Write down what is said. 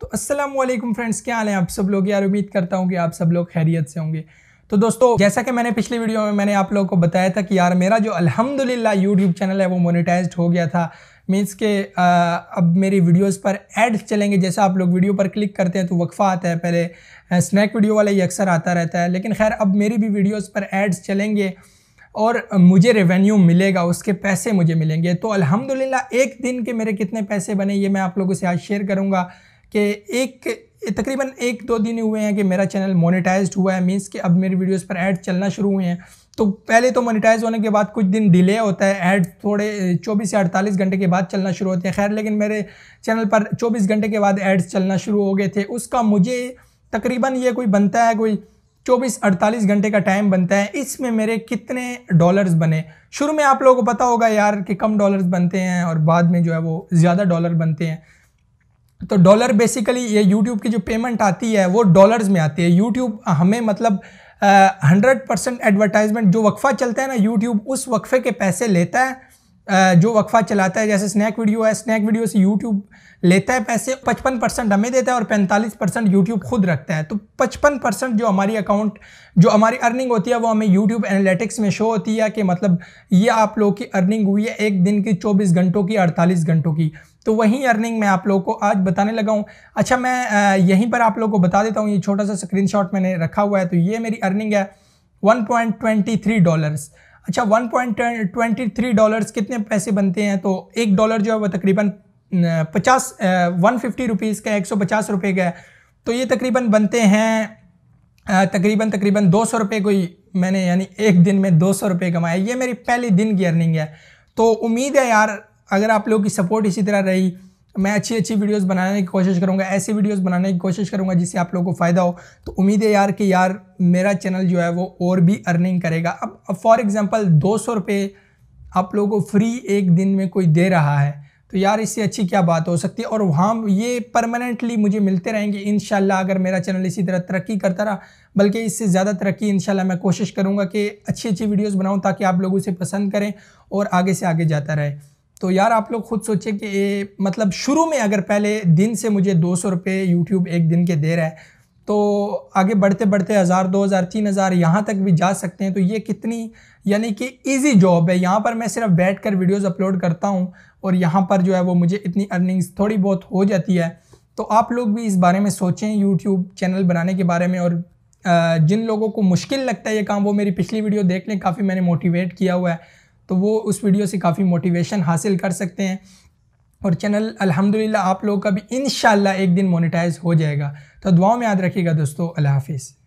तो अस्सलाम वालेकुम फ्रेंड्स क्या हाल है आप सब लोग यार उम्मीद करता हूँ कि आप सब लोग खैरियत से होंगे तो दोस्तों जैसा कि मैंने पिछली वीडियो में मैंने आप लोगों को बताया था कि यार मेरा जो अल्हम्दुलिल्लाह यूट्यूब चैनल है वो मोनेटाइज हो गया था मीन्स के आ, अब मेरी वीडियोस पर एड्स चलेंगे जैसा आप लोग वीडियो पर क्लिक करते हैं तो वक्फ़ा आता है पहले स्नैक वीडियो वाला ही अक्सर आता रहता है लेकिन खैर अब मेरी भी वीडियोस पर एड्स चलेंगे और मुझे रेवेन्यू मिलेगा उसके पैसे मुझे मिलेंगे तो अल्हम्दुलिल्लाह एक दिन के मेरे कितने पैसे बने ये मैं आप लोगों से आज शेयर करूँगा कि एक तकरीबन एक दो दिन हुए हैं कि मेरा चैनल मोनिटाइज हुआ है मीन्स कि अब मेरी वीडियोस पर ऐड चलना शुरू हुए हैं तो पहले तो मोनेटाइज होने के बाद कुछ दिन डिले होता है ऐड थोड़े 24 से 48 घंटे के बाद चलना शुरू होते हैं खैर लेकिन मेरे चैनल पर 24 घंटे के बाद एड्स चलना शुरू हो गए थे उसका मुझे तकरीबन ये कोई बनता है कोई 24-48 घंटे का टाइम बनता है इसमें मेरे कितने डॉलर्स बने शुरू में आप लोगों को पता होगा यार कि कम डॉलर्स बनते हैं और बाद में जो है वो ज़्यादा डॉलर बनते हैं तो डॉलर बेसिकली ये यूट्यूब की जो पेमेंट आती है वो डॉलर्स में आती है यूट्यूब हमें मतलब हंड्रेड परसेंट एडवर्टाइजमेंट जो वक्फ़ा चलता है ना यूट्यूब उस वक्फ़े के पैसे लेता है जो वक्फा चलाता है जैसे स्नैक वीडियो है स्नैक वीडियो से यूट्यूब लेता है पैसे पचपन परसेंट हमें देता है और पैंतालीस परसेंट यूट्यूब खुद रखता है तो पचपन परसेंट जो हमारी अकाउंट जो हमारी अर्निंग होती है वो हमें यूट्यूब एनालिटिक्स में शो होती है कि मतलब ये आप लोगों की अर्निंग हुई है एक दिन की चौबीस घंटों की अड़तालीस घंटों की तो वहीं अर्निंग मैं आप लोगों को आज बताने लगा हूँ अच्छा मैं यहीं पर आप लोग को बता देता हूँ ये छोटा सा स्क्रीन मैंने रखा हुआ है तो ये मेरी अर्निंग है one point twenty three dollars अच्छा one point twenty three dollars कितने पैसे बनते हैं तो एक डॉलर जो है वो तकरीबन पचास वन फिफ्टी रुपीज़ का एक सौ पचास रुपये का है तो ये तकरीबन बनते हैं तकरीबन तकरीबन दो सौ रुपये कोई मैंने यानी एक दिन में दो सौ रुपये कमाए ये मेरी पहले दिन की अर्निंग है तो उम्मीद है यार अगर आप लोगों की सपोर्ट इसी तरह रही मैं अच्छी अच्छी वीडियोस बनाने की कोशिश करूँगा ऐसी वीडियोस बनाने की कोशिश करूँगा जिससे आप लोगों को फ़ायदा हो तो उम्मीद है यार कि यार मेरा चैनल जो है वो और भी अर्निंग करेगा अब अब फॉर एग्ज़ाम्पल दो सौ रुपये आप लोगों को फ्री एक दिन में कोई दे रहा है तो यार इससे अच्छी क्या बात हो सकती है और वहाँ ये परमानेंटली मुझे मिलते रहेंगे इन अगर मेरा चैनल इसी तरह तरक्की करता रहा बल्कि इससे ज़्यादा तरक्की इन मैं कोशिश करूँगा कि अच्छी अच्छी वीडियोज़ बनाऊँ ताकि आप लोग उसे पसंद करें और आगे से आगे जाता रहे तो यार आप लोग खुद सोचे कि ये मतलब शुरू में अगर पहले दिन से मुझे दो सौ रुपये यूट्यूब एक दिन के दे रहा है तो आगे बढ़ते बढ़ते हज़ार दो हज़ार तीन हज़ार यहाँ तक भी जा सकते हैं तो ये कितनी यानी कि इजी जॉब है यहाँ पर मैं सिर्फ बैठ कर वीडियोज़ अपलोड करता हूँ और यहाँ पर जो है वो मुझे इतनी अर्निंग्स थोड़ी बहुत हो जाती है तो आप लोग भी इस बारे में सोचें यूट्यूब चैनल बनाने के बारे में और जिन लोगों को मुश्किल लगता है ये काम वो मेरी पिछली वीडियो देख लें काफ़ी मैंने मोटिवेट किया हुआ है तो वो उस वीडियो से काफ़ी मोटिवेशन हासिल कर सकते हैं और चैनल अल्हम्दुलिल्लाह आप लोगों का भी इन एक दिन मोनेटाइज हो जाएगा तो दुआओं में याद रखिएगा दोस्तों अल्लाह हाफिज़